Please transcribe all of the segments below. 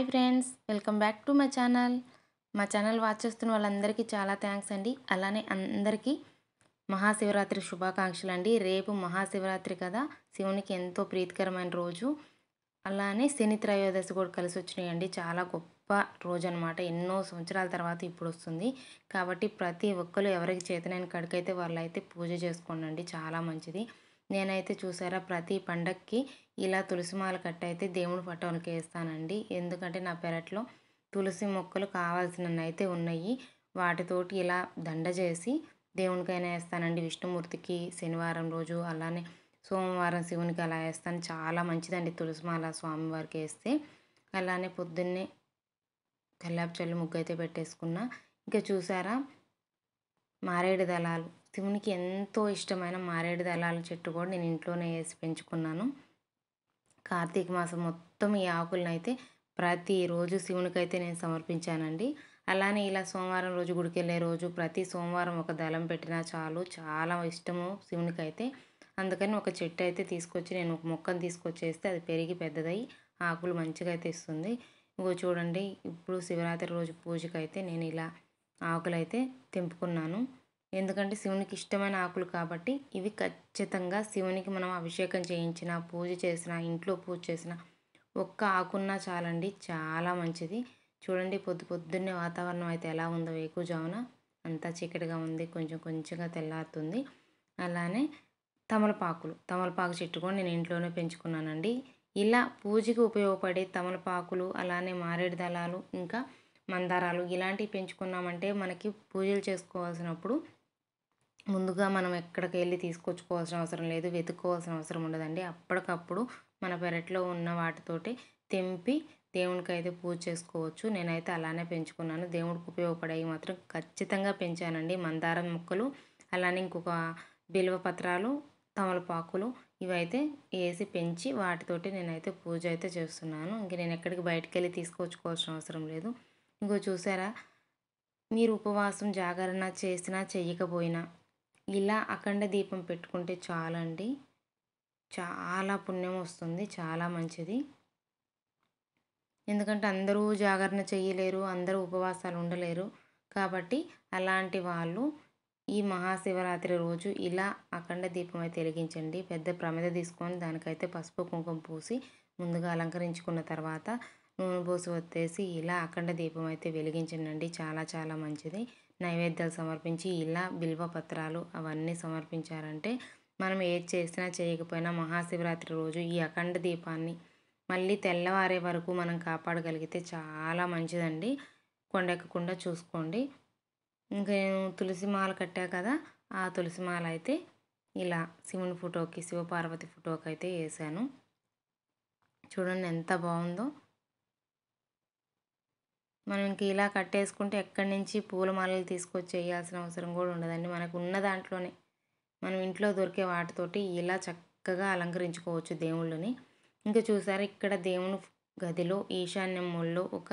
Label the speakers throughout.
Speaker 1: hi friends welcome back to my channel మా channel watch చేస్తున్న వాళ్ళందరికీ చాలా థ్యాంక్స్ అండి అలానే అందరికీ మహాశివరాత్రి శుభాకాంక్షలు అండి రేపు మహాశివరాత్రి కదా శివునికి ఎంతో ప్రీతికరమైన రోజు అలానే శని త్రయోదశి కూడా కలిసి వచ్చినాయండి చాలా గొప్ప రోజు అనమాట ఎన్నో సంవత్సరాల తర్వాత ఇప్పుడు వస్తుంది కాబట్టి ప్రతి ఒక్కరు ఎవరికి చేతనైన వాళ్ళు అయితే పూజ చేసుకోండి చాలా మంచిది నేనైతే చూసారా ప్రతి పండక్కి ఇలా తులసి మాల కట్ట అయితే దేవుడి ఫోటోలకి వేస్తానండి ఎందుకంటే నా పెరట్లో తులసి మొక్కలు కావాల్సినవి అయితే ఉన్నాయి వాటితోటి ఇలా దండ చేసి దేవునికైనా వేస్తానండి విష్ణుమూర్తికి శనివారం రోజు అలానే సోమవారం శివునికి అలా వేస్తాను చాలా మంచిదండి తులసిమాల స్వామివారికి వేస్తే అలానే పొద్దున్నే కల్లాపు చల్లి ముగ్గు అయితే పెట్టేసుకున్నా ఇంకా చూసారా మారేడు దళాలు శివునికి ఎంతో ఇష్టమైన మారేడు దళాల చెట్టు కూడా నేను ఇంట్లోనే వేసి పెంచుకున్నాను కార్తీక మాసం మొత్తం ఈ ఆకులను అయితే ప్రతిరోజు శివునికైతే నేను సమర్పించానండి అలానే ఇలా సోమవారం రోజు గుడికెళ్ళే రోజు ప్రతి సోమవారం ఒక దళం పెట్టినా చాలు చాలా ఇష్టము శివునికి అయితే అందుకని ఒక చెట్టు అయితే తీసుకొచ్చి నేను ఒక మొక్కను తీసుకొచ్చేస్తే అది పెరిగి పెద్దదై ఆకులు మంచిగా అయితే ఇస్తుంది ఇంకో చూడండి ఇప్పుడు శివరాత్రి రోజు పూజకైతే నేను ఇలా ఆకులు అయితే తెంపుకున్నాను ఎందుకంటే శివునికి ఇష్టమైన ఆకులు కాబట్టి ఇవి ఖచ్చితంగా శివునికి మనం అభిషేకం చేయించిన పూజ చేసిన ఇంట్లో పూజ చేసిన ఒక్క ఆకున్నా చాలండి చాలా మంచిది చూడండి పొద్దు పొద్దున్నే వాతావరణం అయితే ఎలా ఉందో వేకుజామున అంతా చీకటిగా ఉంది కొంచెం కొంచెంగా తెల్లారుతుంది అలానే తమలపాకులు తమలపాకు చెట్టు కూడా నేను ఇంట్లోనే పెంచుకున్నానండి ఇలా పూజకి ఉపయోగపడే తమలపాకులు అలానే మారేడు దళాలు ఇంకా మందారాలు ఇలాంటివి పెంచుకున్నామంటే మనకి పూజలు చేసుకోవాల్సినప్పుడు ముందుగా మనం ఎక్కడికి వెళ్ళి తీసుకొచ్చుకోవాల్సిన అవసరం లేదు వెతుక్కోవాల్సిన అవసరం ఉండదండి అప్పటికప్పుడు మన పెరట్లో ఉన్న వాటితోటి తెంపి దేవునికి అయితే పూజ చేసుకోవచ్చు నేనైతే అలానే పెంచుకున్నాను దేవుడికి ఉపయోగపడేవి మాత్రం ఖచ్చితంగా పెంచానండి మందారం మొక్కలు అలానే ఇంకొక బిల్వ పత్రాలు తమలపాకులు ఇవైతే వేసి పెంచి వాటితోటి నేనైతే పూజ అయితే చేస్తున్నాను ఇంక నేను ఎక్కడికి బయటకు వెళ్ళి తీసుకొచ్చుకోవాల్సిన అవసరం లేదు ఇంకో చూసారా మీరు ఉపవాసం జాగరణ చేసినా చెయ్యకపోయినా ఇలా అఖండ దీపం పెట్టుకుంటే చాలండి చాలా పుణ్యం వస్తుంది చాలా మంచిది ఎందుకంటే అందరూ జాగరణ చేయలేరు అందరూ ఉపవాసాలు ఉండలేరు కాబట్టి అలాంటి వాళ్ళు ఈ మహాశివరాత్రి రోజు ఇలా అఖండ దీపం అయితే వెలిగించండి పెద్ద ప్రమిద తీసుకొని దానికైతే పసుపు కుంకుమ పూసి ముందుగా అలంకరించుకున్న తర్వాత బూసు వచ్చేసి ఇలా అఖండ దీపం అయితే వెలిగించండి చాలా చాలా మంచిది నైవేద్యాలు సమర్పించి ఇలా బిల్వ పత్రాలు అవన్నీ సమర్పించారంటే మనం ఏది చేసినా చేయకపోయినా మహాశివరాత్రి రోజు ఈ అఖండ దీపాన్ని మళ్ళీ తెల్లవారే వరకు మనం కాపాడగలిగితే చాలా మంచిదండి కొండెక్కకుండా చూసుకోండి ఇంకా తులసి మాల కట్టా కదా ఆ తులసి మాల అయితే ఇలా శివుని ఫోటోకి శివపార్వతి ఫోటోకి అయితే వేసాను చూడండి ఎంత బాగుందో మనం ఇంక ఇలా కట్టేసుకుంటే ఎక్కడి నుంచి పూల మాలలు తీసుకొచ్చి వేయాల్సిన అవసరం కూడా ఉండదండి మనకు ఉన్న దాంట్లోనే మనం ఇంట్లో దొరికే వాటితోటి ఇలా చక్కగా అలంకరించుకోవచ్చు దేవుళ్ళని ఇంకా చూసారా ఇక్కడ దేవుని గదిలో ఈశాన్యం మూలలో ఒక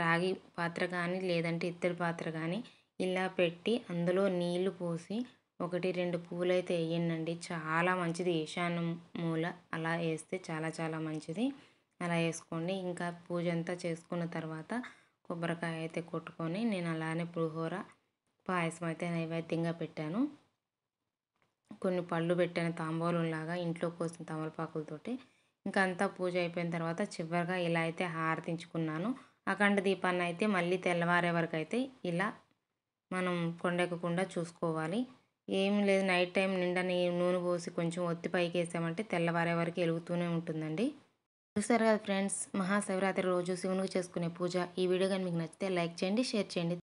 Speaker 1: రాగి పాత్ర కానీ లేదంటే ఇత్తడి పాత్ర కానీ ఇలా పెట్టి అందులో నీళ్లు పోసి ఒకటి రెండు పూలైతే వేయండి చాలా మంచిది ఈశాన్యం మూల అలా వేస్తే చాలా చాలా మంచిది అలా వేసుకోండి ఇంకా పూజ అంతా చేసుకున్న తర్వాత కొబ్బరికాయ అయితే కొట్టుకొని నేను అలానే పులిహోర పాయసం అయితే నైవేద్యంగా పెట్టాను కొన్ని పళ్ళు పెట్టాను తాంబూలంలాగా ఇంట్లో కోసిన తమలపాకులతోటి ఇంకా అంతా పూజ అయిపోయిన తర్వాత చివరిగా ఇలా అయితే హారతించుకున్నాను అఖండ దీపాన్ని అయితే మళ్ళీ తెల్లవారే వరకు అయితే ఇలా మనం కొండెక్కకుండా చూసుకోవాలి ఏం లేదు నైట్ టైం నిండా నూనె పోసి కొంచెం ఒత్తి పైకి వేసామంటే తెల్లవారే వరకు వెలుగుతూనే ఉంటుందండి చూసారు కదా ఫ్రెండ్స్ మహాశివరాత్రి రోజు శివునికి చేసుకునే పూజ ఈ వీడియో కానీ మీకు నచ్చితే లైక్ చేయండి షేర్ చేయండి